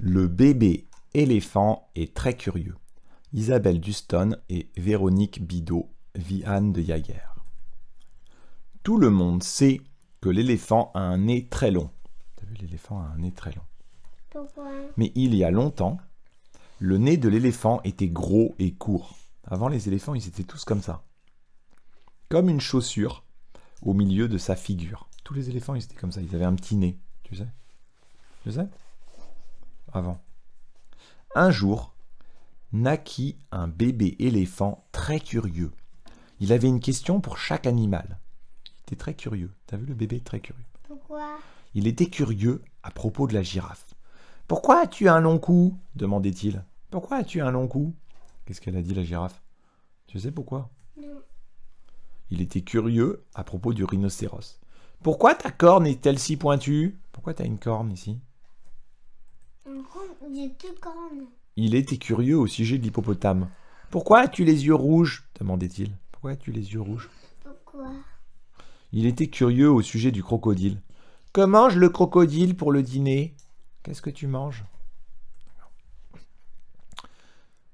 Le bébé éléphant est très curieux. Isabelle Duston et Véronique Bidot, Vianne de Yager. Tout le monde sait que l'éléphant a un nez très long. T'as vu, l'éléphant a un nez très long. Pourquoi Mais il y a longtemps, le nez de l'éléphant était gros et court. Avant, les éléphants, ils étaient tous comme ça. Comme une chaussure au milieu de sa figure. Tous les éléphants, ils étaient comme ça. Ils avaient un petit nez, tu sais Tu sais avant. Un jour, naquit un bébé éléphant très curieux. Il avait une question pour chaque animal. Il était très curieux. T'as vu le bébé très curieux Pourquoi Il était curieux à propos de la girafe. Pourquoi as-tu un long cou demandait-il. Pourquoi as-tu un long cou Qu'est-ce qu'elle a dit la girafe Tu sais pourquoi Il était curieux à propos du rhinocéros. Pourquoi ta corne est-elle si pointue Pourquoi t'as une corne ici il était curieux au sujet de l'hippopotame. Pourquoi as-tu les yeux rouges demandait-il. Pourquoi as-tu les yeux rouges Pourquoi Il était curieux au sujet du crocodile. Que mange le crocodile pour le dîner Qu'est-ce que tu manges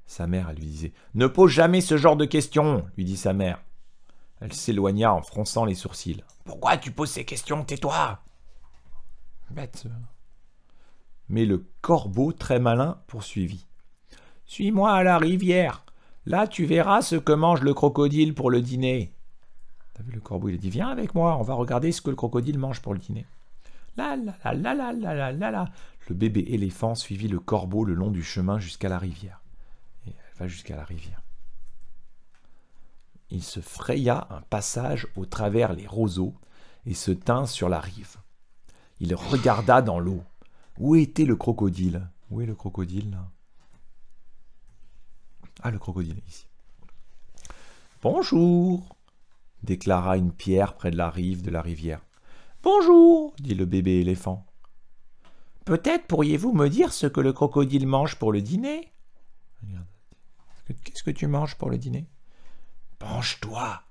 Sa mère lui disait Ne pose jamais ce genre de questions, lui dit sa mère. Elle s'éloigna en fronçant les sourcils. Pourquoi tu poses ces questions Tais-toi Bête. Euh, mais le corbeau très malin poursuivit. Suis-moi à la rivière. Là, tu verras ce que mange le crocodile pour le dîner. le corbeau, il dit Viens avec moi, on va regarder ce que le crocodile mange pour le dîner. la, là, là, Le bébé éléphant suivit le corbeau le long du chemin jusqu'à la rivière. Et va jusqu'à la rivière. Il se fraya un passage au travers les roseaux et se tint sur la rive. Il regarda dans l'eau. Où était le crocodile Où est le crocodile là Ah, le crocodile ici. Bonjour déclara une pierre près de la rive de la rivière. Bonjour dit le bébé éléphant. Peut-être pourriez-vous me dire ce que le crocodile mange pour le dîner Qu'est-ce que tu manges pour le dîner Penche-toi,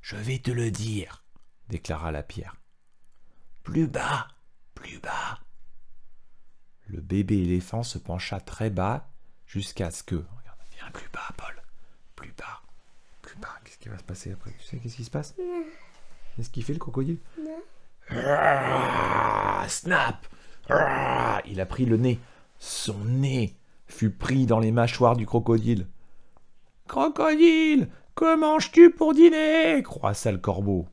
je vais te le dire, déclara la pierre. Plus bas, plus bas, bébé éléphant se pencha très bas jusqu'à ce que... Regarde, viens plus bas, Paul. Plus bas. Plus bas. Qu'est-ce qui va se passer après Tu sais qu'est-ce qui se passe Qu'est-ce qu'il fait, le crocodile ah, snap ah, Il a pris le nez. Son nez fut pris dans les mâchoires du crocodile. Crocodile Que manges-tu pour dîner croissa le corbeau.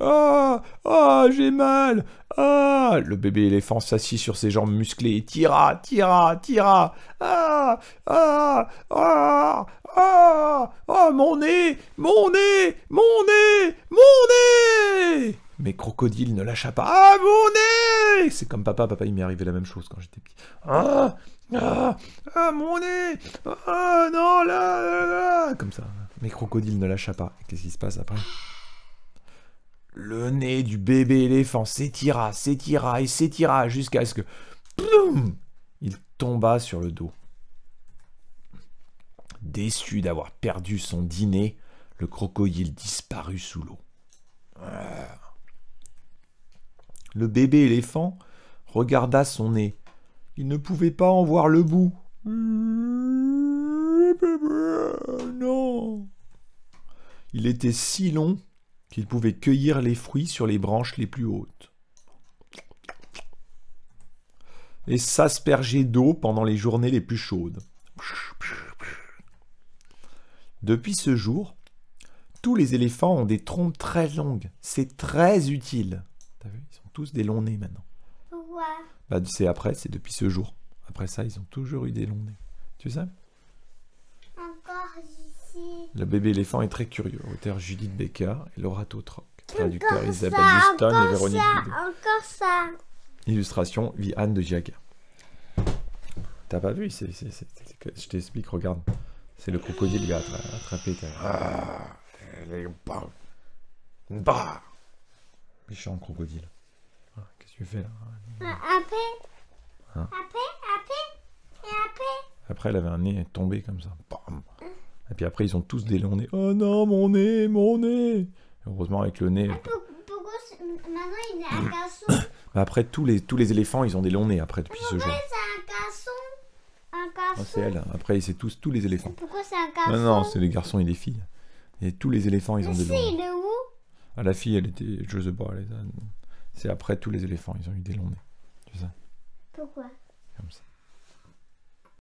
Ah Ah J'ai mal Ah Le bébé éléphant s'assit sur ses jambes musclées et tira, tira, tira Ah Ah Ah Ah Ah Mon nez Mon nez Mon nez Mon nez mais Crocodile ne lâcha pas. Ah, mon nez C'est comme papa, papa, il m'est arrivé la même chose quand j'étais petit. Ah, ah, ah, mon nez Ah, non, là, là, là Comme ça. Mais Crocodile ne lâcha pas. Qu'est-ce qui se passe après le nez du bébé éléphant s'étira, s'étira et s'étira jusqu'à ce que... Ploum Il tomba sur le dos. Déçu d'avoir perdu son dîner, le crocodile disparut sous l'eau. Ah. Le bébé éléphant regarda son nez. Il ne pouvait pas en voir le bout. Non. Il était si long qu'il pouvait cueillir les fruits sur les branches les plus hautes et s'asperger d'eau pendant les journées les plus chaudes. Depuis ce jour, tous les éléphants ont des trompes très longues. C'est très utile. Ils ont tous des longs nez maintenant. Bah, c'est après, c'est depuis ce jour. Après ça, ils ont toujours eu des longs nez. Tu sais le bébé éléphant est très curieux. Auteur Judith Becker et Laura Troc. Traducteur Isabelle Houston et Véronique ça, Encore ça. Illustration Vianne de Jaga. T'as pas vu Je t'explique, regarde. C'est le crocodile qui a attrapé. Ah, bah. Méchant crocodile. Ah, qu'est-ce que tu fais là Après. Hein après, et après. Après, elle avait un nez tombé comme ça puis après, ils ont tous des longs nez. Oh non, mon nez, mon nez Heureusement, avec le nez. Ah, pourquoi maintenant il un garçon Après, tous les, tous les éléphants, ils ont des longs nez après, depuis ce jour. Pourquoi c'est un garçon Un ah, C'est elle. Après, c'est tous, tous les éléphants. Pourquoi c'est un garçon Non, non, c'est les garçons et les filles. Et tous les éléphants, ils ont des longs nez. il est où Ah, la fille, elle était. Je sais pas. C'est après, tous les éléphants, ils ont eu des longs nez. Tu Pourquoi Comme ça.